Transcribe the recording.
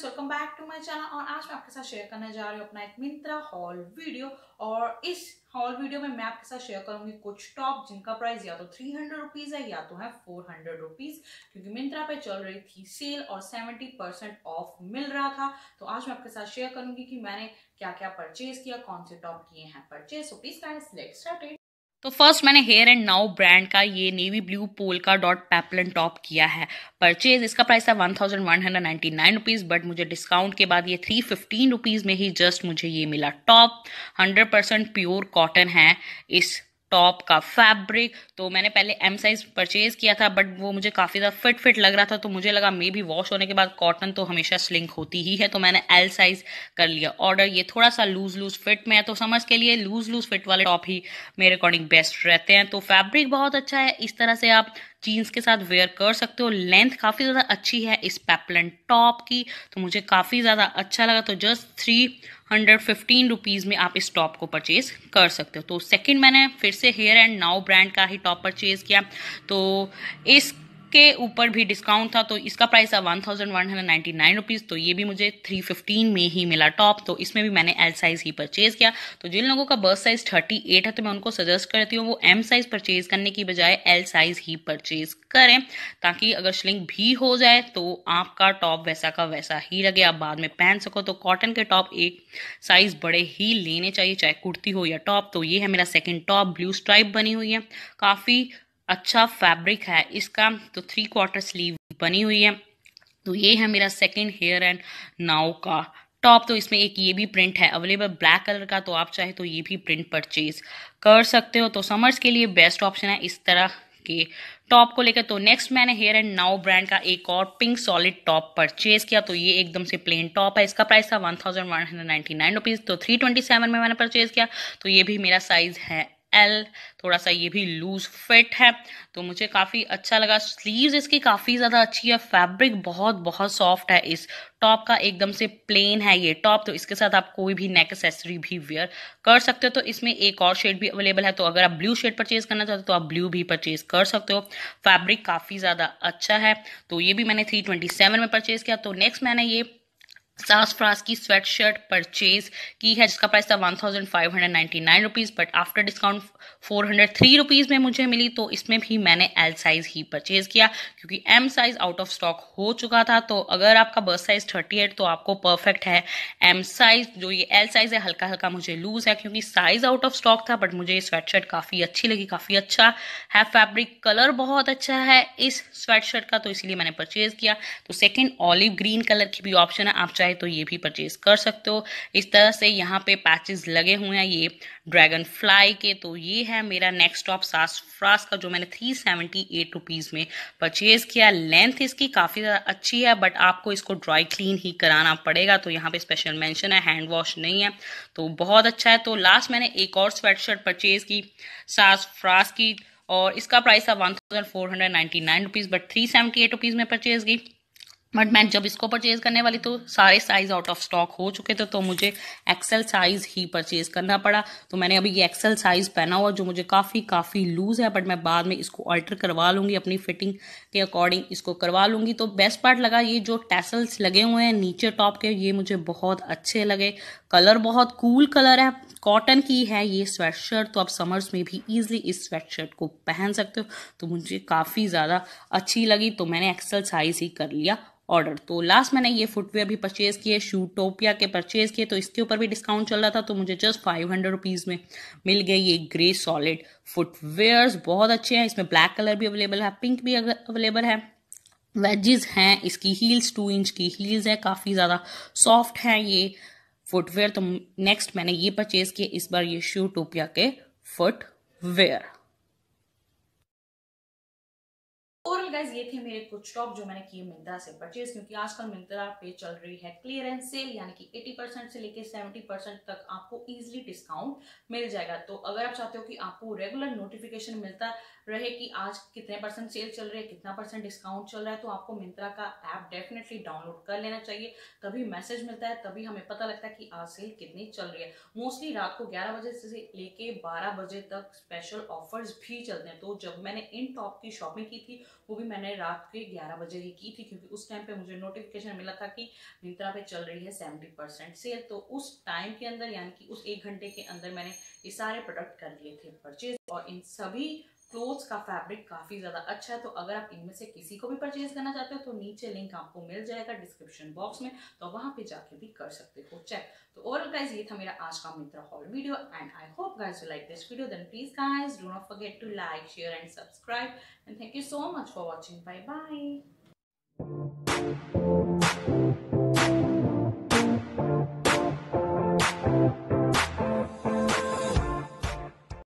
friends welcome back to my channel और आज मैं आपके साथ शेयर करने जा रही हूँ अपना एक मिंत्रा हॉल वीडियो और इस हॉल वीडियो में मैं आपके साथ शेयर करूंगी कुछ टॉप जिनका प्राइस या तो थ्री हंड्रेड रुपीज़ है या तो है फोर हंड्रेड रुपीज़ क्योंकि मिंत्रा पे चल रही थी सेल और सेवेंटी परसेंट ऑफ मिल रहा था तो आज मैं आपके साथ शेयर करूंगी कि मैंने क्या क्या परचेज किया कौन से टॉप किए हैं purchase so please friends let's started तो फर्स्ट मैंने हेयर एंड नाउ ब्रांड का ये नेवी ब्लू पोल का डॉट पैपलन टॉप किया है परचेज इसका प्राइस था one thousand one hundred ninety nine rupees but मुझे डिस्काउंट के बाद ये थ्री फिफ्टीन रुपीज़ में ही जस्ट मुझे ये मिला top hundred percent pure cotton है इस टॉप का फैब्रिक तो मैंने पहले एम साइज परचेज किया था बट वो मुझे काफ़ी ज़्यादा फिट फिट लग रहा था तो मुझे लगा मे बी वॉश होने के बाद कॉटन तो हमेशा स्लिंक होती ही है तो मैंने एल साइज कर लिया ऑर्डर ये थोड़ा सा लूज लूज फिट में है तो समझ के लिए लूज लूज फिट वाले टॉप ही मेरे अकॉर्डिंग बेस्ट रहते हैं तो फैब्रिक बहुत अच्छा है इस तरह से आप जीन्स के साथ वेयर कर सकते हो लेंथ काफ़ी ज़्यादा अच्छी है इस पैपलन टॉप की तो मुझे काफ़ी ज़्यादा अच्छा लगा तो just three hundred fifteen rupees में आप इस टॉप को परचेज कर सकते हो तो सेकंड मैंने फिर से हेयर एंड नाउ ब्रांड का ही टॉप परचेज किया तो इस के ऊपर भी डिस्काउंट था तो इसका प्राइस था one thousand one hundred ninety nine rupees तो ये भी मुझे थ्री फिफ्टीन में ही मिला टॉप तो इसमें भी मैंने एल साइज़ ही परचेज़ किया तो जिन लोगों का बर्थ साइज़ थर्टी एट है तो मैं उनको सजेस्ट करती हूँ वो एम साइज़ परचेज़ करने की बजाय एल साइज़ ही परचेज़ करें ताकि अगर श्लिंक भी हो जाए तो आपका टॉप वैसा का वैसा ही लगे आप बाद में पहन सको तो कॉटन के टॉप एक साइज़ बड़े ही लेने चाहिए चाहे कुर्ती हो या टॉप तो ये है मेरा सेकेंड टॉप ब्लू स्ट्राइप बनी हुई है काफ़ी अच्छा फैब्रिक है इसका तो थ्री क्वार्टर स्लीव बनी हुई है तो ये है मेरा सेकेंड हेयर एंड नाव का टॉप तो इसमें एक ये भी प्रिंट है अवेलेबल ब्लैक कलर का तो आप चाहे तो ये भी प्रिंट परचेज कर सकते हो तो समर्स के लिए बेस्ट ऑप्शन है इस तरह के टॉप को लेकर तो नेक्स्ट मैंने हेयर एंड नाउ ब्रांड का एक और पिंक सॉलिड टॉप परचेज किया तो ये एकदम से प्लेन टॉप है इसका प्राइस था one thousand one hundred ninety nine rupees तो थ्री ट्वेंटी सेवन में मैंने परचेज किया तो ये भी मेरा साइज है एल थोड़ा सा ये भी लूज फिट है तो मुझे काफ़ी अच्छा लगा स्लीव्स इसकी काफ़ी ज़्यादा अच्छी है फैब्रिक बहुत बहुत सॉफ्ट है इस टॉप का एकदम से प्लेन है ये टॉप तो इसके साथ आप कोई भी नेक एक्सेसरी भी वेयर कर सकते हो तो इसमें एक और शेड भी अवेलेबल है तो अगर आप ब्लू शेड परचेज करना चाहते हो तो आप ब्लू भी परचेज कर सकते हो फैब्रिक काफ़ी ज़्यादा अच्छा है तो ये भी मैंने थ्री में परचेज किया तो नेक्स्ट मैंने ये सास फ्रांस की स्वेट शर्ट परचेज की है जिसका प्राइस था one thousand five hundred ninety nine rupees but after discount four hundred three rupees में मुझे मिली तो इसमें भी मैंने एल साइज़ ही परचेज किया क्योंकि M size out of stock हो चुका था तो अगर आपका बर्थ साइज़ थर्टी एट तो आपको परफेक्ट है एम साइज़ जो ये एल साइज़ है हल्का हल्का मुझे लूज़ है क्योंकि साइज़ आउट ऑफ स्टॉक था बट मुझे ये स्वेट शर्ट काफ़ी अच्छी लगी काफ़ी अच्छा है फैब्रिक कलर बहुत अच्छा है इस स्वेट शर्ट का तो इसीलिए मैंने परचेज़ किया तो सेकेंड ऑलिव ग्रीन कलर की भी ऑप्शन है आप चाहे चाहे तो ये भी परचेज कर सकते हो इस तरह से यहाँ पे पैचेज लगे हुए हैं ये ड्रैगन फ्लाई के तो ये है मेरा नेक्स्ट टॉप फ्रास का जो मैंने थ्री सेवेंटी एट रुपीज़ में परचेज किया लेंथ इसकी काफ़ी ज़्यादा अच्छी है बट आपको इसको ड्राई क्लीन ही कराना पड़ेगा तो यहाँ पे स्पेशल मेंशन है हैंड वॉश नहीं है तो बहुत अच्छा है तो लास्ट मैंने एक और स्वेट शर्ट परचेज की फ्रास की और इसका प्राइस था one thousand four hundred ninety nine rupees but three seventy eight rupees में परचेज की बट मैं जब इसको परचेज़ करने वाली तो सारे साइज़ आउट ऑफ स्टॉक हो चुके थे तो मुझे एक्सेल साइज़ ही परचेज़ करना पड़ा तो मैंने अभी ये एक्सेल साइज़ पहना हुआ जो मुझे काफ़ी काफ़ी लूज़ है बट मैं बाद में इसको अल्टर करवा लूँगी अपनी फिटिंग के अकॉर्डिंग इसको करवा लूँगी तो बेस्ट पार्ट लगा ये जो टैसल्स लगे हुए हैं नीचे टॉप के ये मुझे बहुत अच्छे लगे कलर बहुत कूल कलर है कॉटन की है ये स्वेट शर्ट तो आप समर्स में भी ईजिली इस स्वेट शर्ट को पहन सकते हो तो मुझे काफ़ी ज़्यादा अच्छी लगी तो मैंने एक्सेल साइज़ ही कर लिया ऑर्डर तो लास्ट मैंने ये फुटवेयर भी परचेज किए टोपिया के परचेज किए तो इसके ऊपर भी डिस्काउंट चल रहा था तो मुझे जस्ट फाइव हंड्रेड रुपीज़ में मिल गए ये ग्रे सॉलिड फुटवेयर्स बहुत अच्छे हैं इसमें ब्लैक कलर भी अवेलेबल है पिंक भी अवेलेबल है वेजेस हैं इसकी हील्स टू इंच की हील्स है काफ़ी ज़्यादा सॉफ्ट हैं ये फुटवेयर तो नेक्स्ट मैंने ये परचेज़ किए इस बार ये शू टोपिया के फुटवेयर वेल गाइज ये थे मेरे कुछ टॉप जो मैंने किए मिंत्रा से परचेज क्योंकि आजकल मिंत्रा पे चल रही है क्लियरेंस सेल यानी कि 80 से लेके 70 तक आपको इजीली डिस्काउंट मिल जाएगा तो अगर आप चाहते हो कि आपको रेगुलर नोटिफिकेशन मिलता रहे कि आज कितने परसेंट सेल चल रही है कितना परसेंट डिस्काउंट चल रहा है तो आपको मिंत्रा का ऐप डेफिनेटली डाउनलोड कर लेना चाहिए तभी मैसेज मिलता है तभी हमें पता लगता है कि आज सेल कितनी चल रही है मोस्टली रात को ग्यारह बजे से लेके बारह बजे तक स्पेशल ऑफर्स भी चलते हैं तो जब मैंने इन टॉप की शॉपिंग की थी वो भी मैंने रात के 11 बजे ही की थी क्योंकि उस टाइम पे मुझे नोटिफिकेशन मिला था कि मिंत्रा पे चल रही है 70 परसेंट सेल तो उस टाइम के अंदर यानी कि उस एक घंटे के अंदर मैंने ये सारे प्रोडक्ट कर लिए थे परचेज और इन सभी क्लोथ्स का फैब्रिक काफ़ी ज़्यादा अच्छा है तो अगर आप इनमें से किसी को भी परचेज करना चाहते हो तो नीचे लिंक आपको मिल जाएगा डिस्क्रिप्शन बॉक्स में तो वहाँ पे जाके भी कर सकते हो चेक तो ओवरऑल गाइज ये था मेरा आज का Myntra haul video and I hope guys you like this video then please guys do not forget to like share and subscribe and thank you so much for watching bye bye